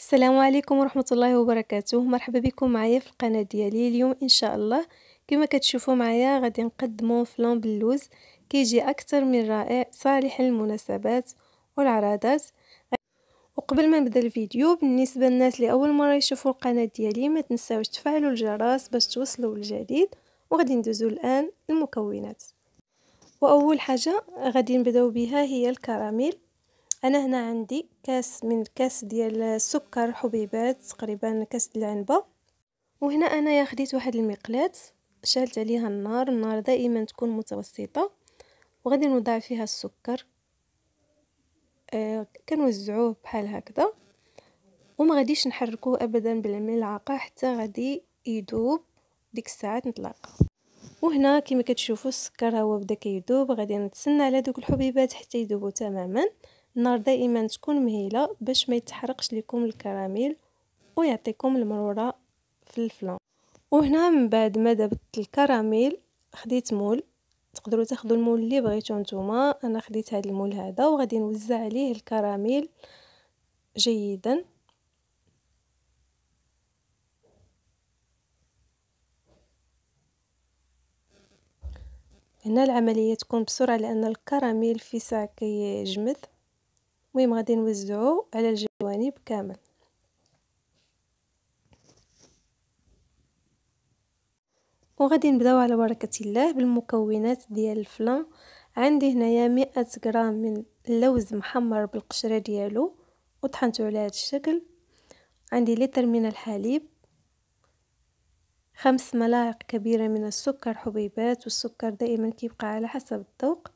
السلام عليكم ورحمة الله وبركاته مرحبا بكم معايا في القناة ديالي اليوم إن شاء الله كما كتشوفوا معايا غادي نقدمو فلان باللوز كيجي أكثر من رائع صالح للمناسبات والعرادات وقبل ما نبدا الفيديو بالنسبة للناس اللي أول مرة يشوفوا القناة ديالي ما تنساوش تفعلوا الجرس باش توصلوا للجديد وغادي ندوزو الآن المكونات وأول حاجة غادي نبداو بها هي الكراميل انا هنا عندي كاس من كاس ديال السكر حبيبات تقريبا كاس العنبه وهنا انايا خديت واحد المقلاه شعلت عليها النار النار دائما تكون متوسطه وغادي نوضع فيها السكر آه كنوزعوه بحال هكذا وما غاديش نحركوه ابدا بالملعقه حتى غادي يذوب ديك الساعات نطلق وهنا كما كتشوفوا السكر هو بدا كيذوب غادي نتسنى على دوك الحبيبات حتى يذوبوا تماما النار دائما تكون مهيله باش ما يتحرقش لكم الكراميل ويعطيكم المروره في الفلان وهنا من بعد ما دابت الكراميل خديت مول تقدروا تاخذوا المول اللي بغيتو نتوما انا خديت هذا المول هذا وغادي نوزع عليه الكراميل جيدا هنا العمليه تكون بسرعه لان الكراميل في ساعه كيجمد المهم غادي نوزعو على الجوانب كامل وغادي نبداو على بركه الله بالمكونات ديال الفلان عندي هنايا 100 غرام من اللوز محمر بالقشره ديالو وطحنته على هذا الشكل عندي لتر من الحليب خمس ملاعق كبيره من السكر حبيبات والسكر دائما كيبقى على حسب الذوق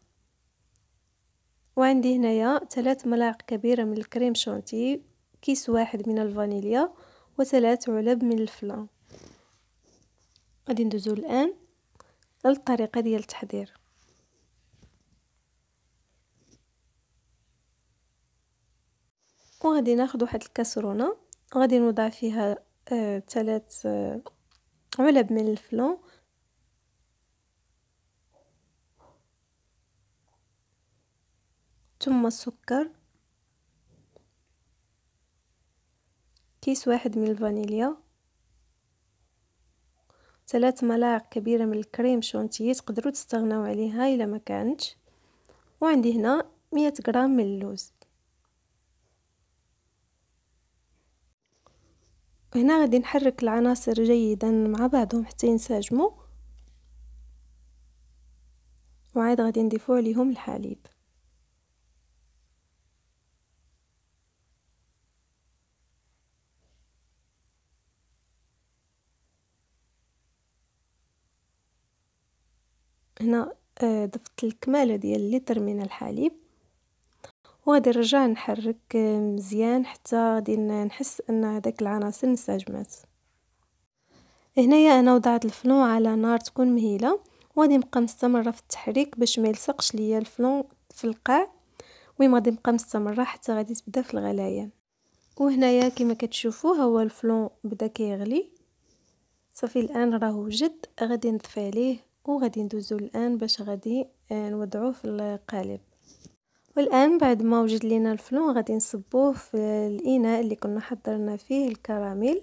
وعندي هنايا ثلاث ملاعق كبيرة من الكريم شونتي كيس واحد من الفانيليا وثلاث علب من الفلان غادي ندوزو الان للطريقه ديال التحضير وغادي ناخذ واحد الكاسرونه غادي نوضع فيها ثلاث آه آه علب من الفلون ثم السكر كيس واحد من الفانيليا ثلاث ملاعق كبيرة من الكريم شونتيي تقدروا تستغناو عليها إلا ما كانتش وعندي هنا مية غرام من اللوز هنا غادي نحرك العناصر جيدا مع بعضهم حتى ينسجموا وعاد غادي نضيفو عليهم الحليب هنا آه، ضفت الكمالة ديال اللتر من الحليب وغادي نرجع نحرك آه، مزيان حتى غادي نحس ان هذاك العناصر انسجمات هنايا انا وضعت الفلون على نار تكون مهيله وغادي نبقى مستمره في التحريك باش ما يلصقش ليا الفلون في القاع ويم غادي نبقى مستمره حتى غادي تبدا في الغليان وهنايا كما كتشوفوا هو الفلون بدا كيغلي صافي الان راه وجد غادي نضفي عليه وغادي ندوزو الان باش غادي آه، نوضعوه في القالب والان بعد ما وجد لينا الفلون غادي نصبوه في الاناء اللي كنا حضرنا فيه الكراميل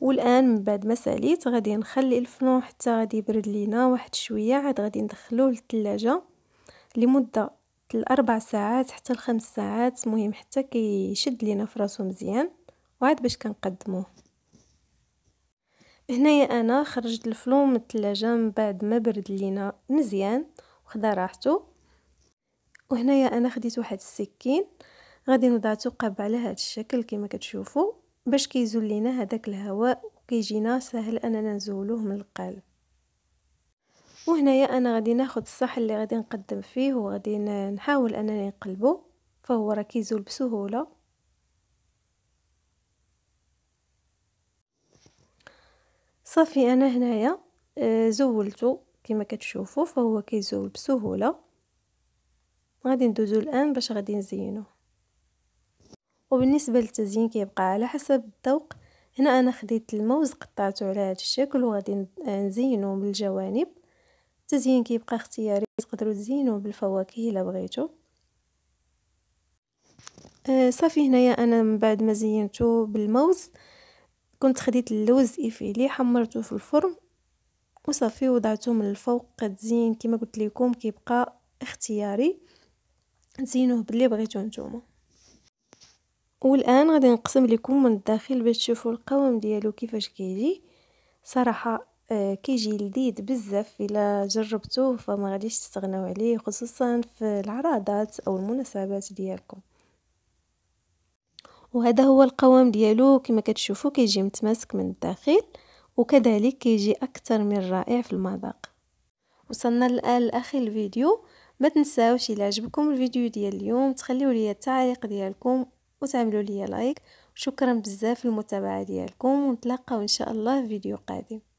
والان من بعد ما ساليت غادي نخلي الفلون حتى غادي يبرد لينا واحد شويه عاد غادي ندخلوه للثلاجه لمده الاربع ساعات حتى الخمس ساعات مهم حتى كيشد لينا فراسو مزيان وعاد باش كنقدموه هنايا انا خرجت الفلو من الثلاجة من بعد ما برد لينا مزيان وخدا راحته وهنايا انا خديت واحد السكين غادي نوضع قاب على هذا الشكل كما كتشوفوا باش كيزول لينا هذاك الهواء وكيجينا سهل اننا نزولوه من القالب وهنايا انا غادي ناخذ الصحن اللي غادي نقدم فيه وغادي نحاول انني نقلبه فهو راه كيزول بسهوله صافي انا هنايا آه، زولته كما كتشوفوا فهو كيزول بسهوله غادي ندوزو الان باش غادي نزينو وبالنسبه للتزيين كيبقى على حسب الذوق هنا انا خديت الموز قطعته على هذا الشكل وغادي آه، نزينو من الجوانب التزيين كيبقى اختياري تقدروا تزينو بالفواكه الا بغيتو آه صافي هنايا انا من بعد ما زينته بالموز كنت خديت اللوز إفيلي حمرته في الفرن وصافي وضعته من الفوق تزين كما قلت لكم كيبقى اختياري تزينوه باللي بغيتو نتوما والان غادي نقسم لكم من الداخل باش تشوفوا القوام ديالو كيفاش كيجي صراحه آه، كيجي لذيذ بزاف الا جربتوه فما غاديش تستغناو عليه خصوصا في العراضات او المناسبات ديالكم وهذا هو القوام ديالو كما كتشوفوا كيجي متماسك من الداخل وكذلك كيجي اكثر من رائع في المذاق وصلنا الان لاخر الفيديو ما تنساوش الى عجبكم الفيديو ديال اليوم تخليو لي التعليق ديالكم وتعملوا لي لايك شكرا بزاف للمتابعه ديالكم ونتلاقاو ان شاء الله في فيديو قادم